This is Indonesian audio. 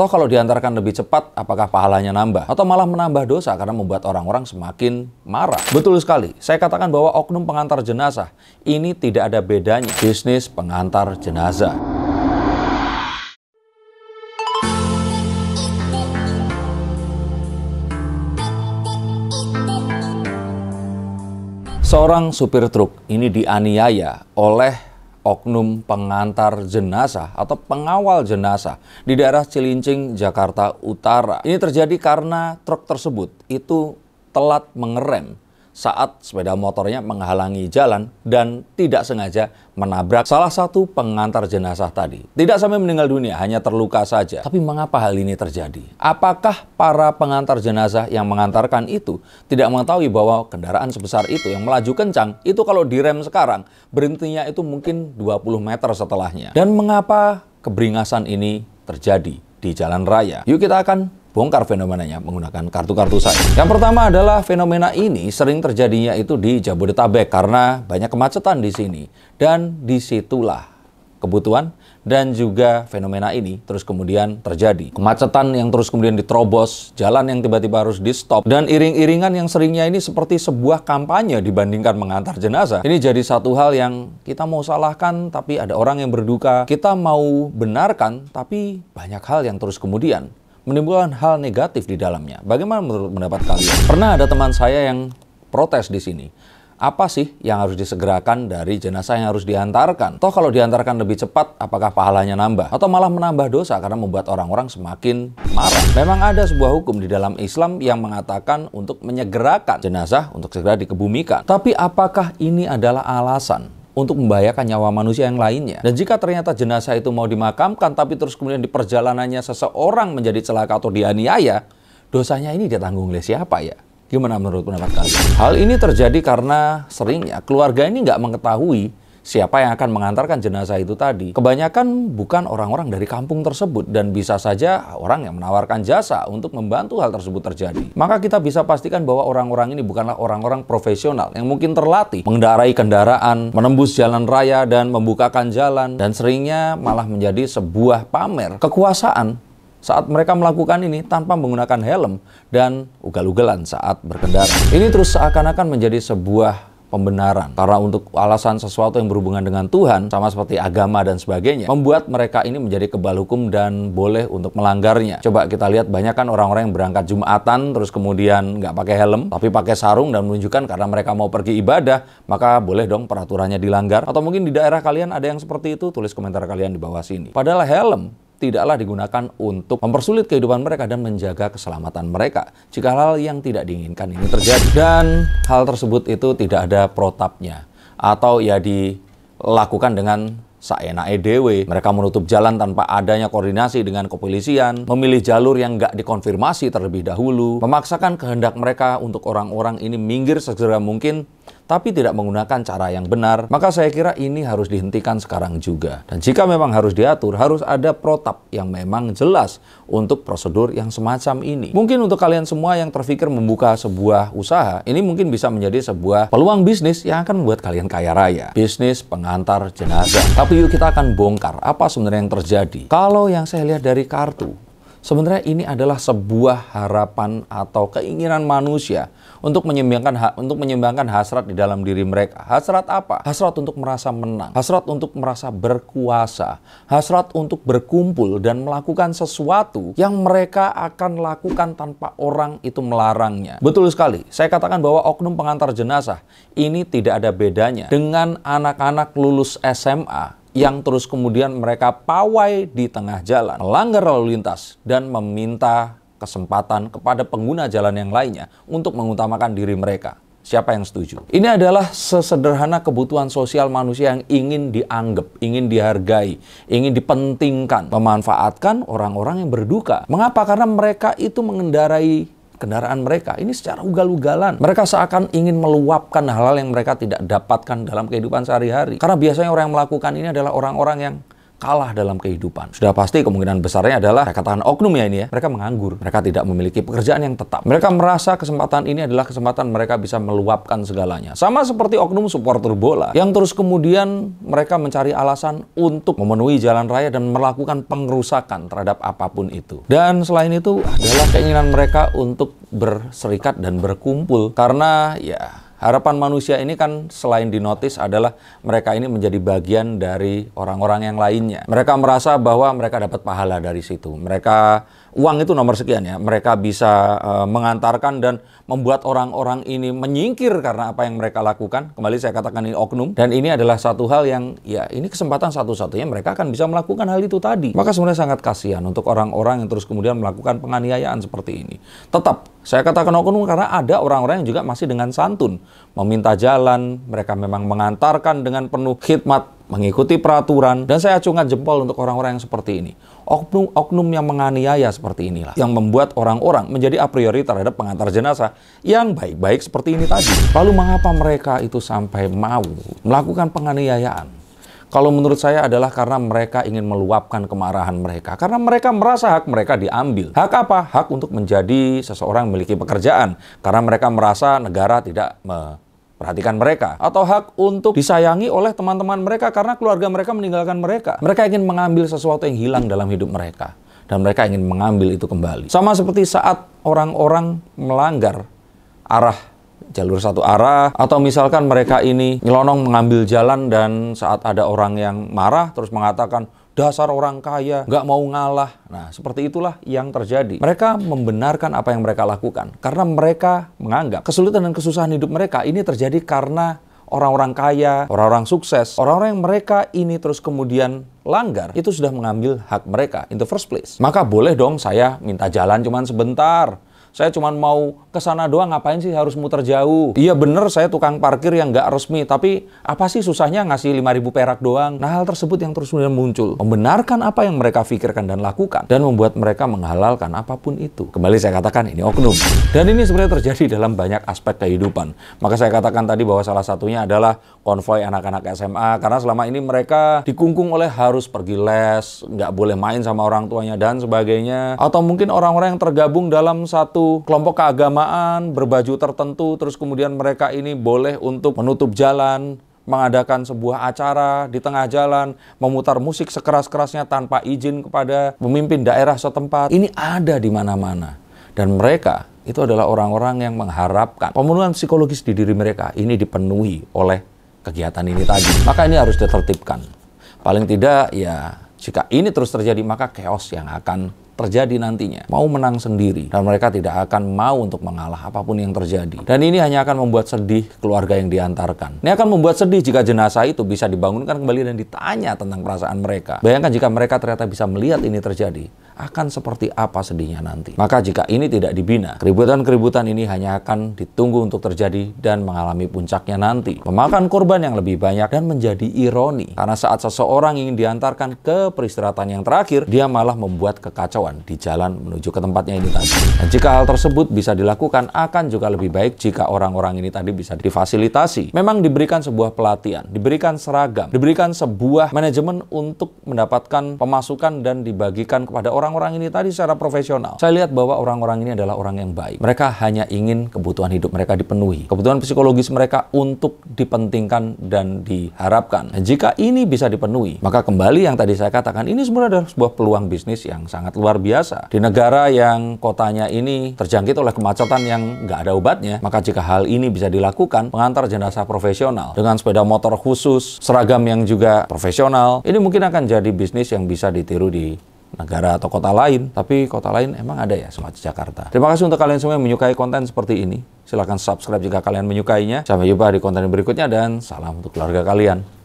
Toh kalau diantarkan lebih cepat, apakah pahalanya nambah? Atau malah menambah dosa karena membuat orang-orang semakin marah? Betul sekali, saya katakan bahwa oknum pengantar jenazah ini tidak ada bedanya bisnis pengantar jenazah. Seorang supir truk ini dianiaya oleh oknum pengantar jenazah atau pengawal jenazah di daerah Cilincing, Jakarta Utara. Ini terjadi karena truk tersebut itu telat mengerem saat sepeda motornya menghalangi jalan dan tidak sengaja menabrak salah satu pengantar jenazah tadi. Tidak sampai meninggal dunia, hanya terluka saja. Tapi mengapa hal ini terjadi? Apakah para pengantar jenazah yang mengantarkan itu tidak mengetahui bahwa kendaraan sebesar itu yang melaju kencang, itu kalau direm sekarang, berhentinya itu mungkin 20 meter setelahnya. Dan mengapa keberingasan ini terjadi di jalan raya? Yuk kita akan bongkar fenomenanya menggunakan kartu-kartu saya. Yang pertama adalah fenomena ini sering terjadinya itu di Jabodetabek karena banyak kemacetan di sini. Dan disitulah kebutuhan dan juga fenomena ini terus kemudian terjadi. Kemacetan yang terus kemudian diterobos, jalan yang tiba-tiba harus di stop, dan iring-iringan yang seringnya ini seperti sebuah kampanye dibandingkan mengantar jenazah. Ini jadi satu hal yang kita mau salahkan tapi ada orang yang berduka, kita mau benarkan tapi banyak hal yang terus kemudian menimbulkan hal negatif di dalamnya. Bagaimana menurut pendapat kalian? Pernah ada teman saya yang protes di sini. Apa sih yang harus disegerakan dari jenazah yang harus diantarkan? Toh kalau diantarkan lebih cepat, apakah pahalanya nambah? Atau malah menambah dosa karena membuat orang-orang semakin marah? Memang ada sebuah hukum di dalam Islam yang mengatakan untuk menyegerakan jenazah untuk segera dikebumikan. Tapi apakah ini adalah alasan untuk membahayakan nyawa manusia yang lainnya. Dan jika ternyata jenazah itu mau dimakamkan tapi terus kemudian di perjalanannya seseorang menjadi celaka atau dianiaya, dosanya ini ditanggung oleh siapa ya? Gimana menurut pendapat kalian? Hal ini terjadi karena seringnya keluarga ini nggak mengetahui siapa yang akan mengantarkan jenazah itu tadi. Kebanyakan bukan orang-orang dari kampung tersebut dan bisa saja orang yang menawarkan jasa untuk membantu hal tersebut terjadi. Maka kita bisa pastikan bahwa orang-orang ini bukanlah orang-orang profesional yang mungkin terlatih mengendarai kendaraan, menembus jalan raya dan membukakan jalan dan seringnya malah menjadi sebuah pamer kekuasaan saat mereka melakukan ini tanpa menggunakan helm dan ugal-ugalan saat berkendara. Ini terus seakan-akan menjadi sebuah pembenaran. Karena untuk alasan sesuatu yang berhubungan dengan Tuhan, sama seperti agama dan sebagainya, membuat mereka ini menjadi kebal hukum dan boleh untuk melanggarnya. Coba kita lihat banyak kan orang-orang yang berangkat Jumatan, terus kemudian nggak pakai helm, tapi pakai sarung dan menunjukkan karena mereka mau pergi ibadah, maka boleh dong peraturannya dilanggar. Atau mungkin di daerah kalian ada yang seperti itu, tulis komentar kalian di bawah sini. Padahal helm tidaklah digunakan untuk mempersulit kehidupan mereka dan menjaga keselamatan mereka jika hal, yang tidak diinginkan ini terjadi. Dan hal tersebut itu tidak ada protapnya atau ya dilakukan dengan saena edw, Mereka menutup jalan tanpa adanya koordinasi dengan kepolisian, memilih jalur yang gak dikonfirmasi terlebih dahulu, memaksakan kehendak mereka untuk orang-orang ini minggir segera mungkin tapi tidak menggunakan cara yang benar, maka saya kira ini harus dihentikan sekarang juga. Dan jika memang harus diatur, harus ada protap yang memang jelas untuk prosedur yang semacam ini. Mungkin untuk kalian semua yang terpikir membuka sebuah usaha, ini mungkin bisa menjadi sebuah peluang bisnis yang akan membuat kalian kaya raya. Bisnis pengantar jenazah. Tapi yuk kita akan bongkar apa sebenarnya yang terjadi. Kalau yang saya lihat dari kartu, Sebenarnya ini adalah sebuah harapan atau keinginan manusia untuk menyembangkan untuk menyembangkan hasrat di dalam diri mereka. Hasrat apa? Hasrat untuk merasa menang, hasrat untuk merasa berkuasa, hasrat untuk berkumpul dan melakukan sesuatu yang mereka akan lakukan tanpa orang itu melarangnya. Betul sekali. Saya katakan bahwa oknum pengantar jenazah ini tidak ada bedanya dengan anak-anak lulus SMA yang terus kemudian mereka pawai di tengah jalan, melanggar lalu lintas, dan meminta kesempatan kepada pengguna jalan yang lainnya untuk mengutamakan diri mereka. Siapa yang setuju? Ini adalah sesederhana kebutuhan sosial manusia yang ingin dianggap, ingin dihargai, ingin dipentingkan, memanfaatkan orang-orang yang berduka. Mengapa? Karena mereka itu mengendarai kendaraan mereka. Ini secara ugal-ugalan. Mereka seakan ingin meluapkan hal-hal yang mereka tidak dapatkan dalam kehidupan sehari-hari. Karena biasanya orang yang melakukan ini adalah orang-orang yang kalah dalam kehidupan. Sudah pasti kemungkinan besarnya adalah saya katakan oknum ya ini ya, mereka menganggur, mereka tidak memiliki pekerjaan yang tetap. Mereka merasa kesempatan ini adalah kesempatan mereka bisa meluapkan segalanya. Sama seperti oknum supporter bola yang terus kemudian mereka mencari alasan untuk memenuhi jalan raya dan melakukan pengerusakan terhadap apapun itu. Dan selain itu adalah keinginan mereka untuk berserikat dan berkumpul karena ya harapan manusia ini kan selain dinotis adalah mereka ini menjadi bagian dari orang-orang yang lainnya. Mereka merasa bahwa mereka dapat pahala dari situ. Mereka uang itu nomor sekian ya. Mereka bisa uh, mengantarkan dan membuat orang-orang ini menyingkir karena apa yang mereka lakukan. Kembali saya katakan ini oknum dan ini adalah satu hal yang ya ini kesempatan satu-satunya mereka akan bisa melakukan hal itu tadi. Maka sebenarnya sangat kasihan untuk orang-orang yang terus kemudian melakukan penganiayaan seperti ini. Tetap saya katakan oknum karena ada orang-orang yang juga masih dengan santun meminta jalan, mereka memang mengantarkan dengan penuh khidmat mengikuti peraturan, dan saya acungkan jempol untuk orang-orang yang seperti ini. Oknum-oknum yang menganiaya seperti inilah, yang membuat orang-orang menjadi a priori terhadap pengantar jenazah yang baik-baik seperti ini tadi. Lalu mengapa mereka itu sampai mau melakukan penganiayaan? kalau menurut saya adalah karena mereka ingin meluapkan kemarahan mereka. Karena mereka merasa hak mereka diambil. Hak apa? Hak untuk menjadi seseorang memiliki pekerjaan. Karena mereka merasa negara tidak me Perhatikan mereka. Atau hak untuk disayangi oleh teman-teman mereka karena keluarga mereka meninggalkan mereka. Mereka ingin mengambil sesuatu yang hilang dalam hidup mereka. Dan mereka ingin mengambil itu kembali. Sama seperti saat orang-orang melanggar arah jalur satu arah atau misalkan mereka ini nyelonong mengambil jalan dan saat ada orang yang marah terus mengatakan dasar orang kaya, nggak mau ngalah. Nah, seperti itulah yang terjadi. Mereka membenarkan apa yang mereka lakukan karena mereka menganggap kesulitan dan kesusahan hidup mereka ini terjadi karena orang-orang kaya, orang-orang sukses, orang-orang yang mereka ini terus kemudian langgar, itu sudah mengambil hak mereka in the first place. Maka boleh dong saya minta jalan cuman sebentar, saya cuma mau ke sana doang, ngapain sih harus muter jauh? Iya bener, saya tukang parkir yang nggak resmi, tapi apa sih susahnya ngasih 5000 perak doang? Nah hal tersebut yang terus kemudian muncul, membenarkan apa yang mereka pikirkan dan lakukan, dan membuat mereka menghalalkan apapun itu. Kembali saya katakan ini oknum. Dan ini sebenarnya terjadi dalam banyak aspek kehidupan. Maka saya katakan tadi bahwa salah satunya adalah konvoy anak-anak SMA, karena selama ini mereka dikungkung oleh harus pergi les, nggak boleh main sama orang tuanya dan sebagainya. Atau mungkin orang-orang yang tergabung dalam satu tertentu, kelompok keagamaan berbaju tertentu, terus kemudian mereka ini boleh untuk menutup jalan, mengadakan sebuah acara di tengah jalan, memutar musik sekeras-kerasnya tanpa izin kepada pemimpin daerah setempat. Ini ada di mana-mana. Dan mereka itu adalah orang-orang yang mengharapkan pemenuhan psikologis di diri mereka ini dipenuhi oleh kegiatan ini tadi. Maka ini harus ditertibkan. Paling tidak ya jika ini terus terjadi, maka chaos yang akan terjadi nantinya. Mau menang sendiri dan mereka tidak akan mau untuk mengalah apapun yang terjadi. Dan ini hanya akan membuat sedih keluarga yang diantarkan. Ini akan membuat sedih jika jenazah itu bisa dibangunkan kembali dan ditanya tentang perasaan mereka. Bayangkan jika mereka ternyata bisa melihat ini terjadi akan seperti apa sedihnya nanti. Maka jika ini tidak dibina, keributan-keributan ini hanya akan ditunggu untuk terjadi dan mengalami puncaknya nanti. Memakan korban yang lebih banyak dan menjadi ironi. Karena saat seseorang ingin diantarkan ke peristirahatan yang terakhir, dia malah membuat kekacauan di jalan menuju ke tempatnya ini tadi. Dan jika hal tersebut bisa dilakukan, akan juga lebih baik jika orang-orang ini tadi bisa difasilitasi. Memang diberikan sebuah pelatihan, diberikan seragam, diberikan sebuah manajemen untuk mendapatkan pemasukan dan dibagikan kepada orang orang-orang ini tadi secara profesional, saya lihat bahwa orang-orang ini adalah orang yang baik. Mereka hanya ingin kebutuhan hidup mereka dipenuhi. Kebutuhan psikologis mereka untuk dipentingkan dan diharapkan. Nah, jika ini bisa dipenuhi, maka kembali yang tadi saya katakan, ini sebenarnya adalah sebuah peluang bisnis yang sangat luar biasa. Di negara yang kotanya ini terjangkit oleh kemacetan yang nggak ada obatnya, maka jika hal ini bisa dilakukan, pengantar jenazah profesional dengan sepeda motor khusus, seragam yang juga profesional, ini mungkin akan jadi bisnis yang bisa ditiru di negara atau kota lain, tapi kota lain emang ada ya di Jakarta. Terima kasih untuk kalian semua yang menyukai konten seperti ini. Silahkan subscribe jika kalian menyukainya. Sampai jumpa di konten berikutnya dan salam untuk keluarga kalian.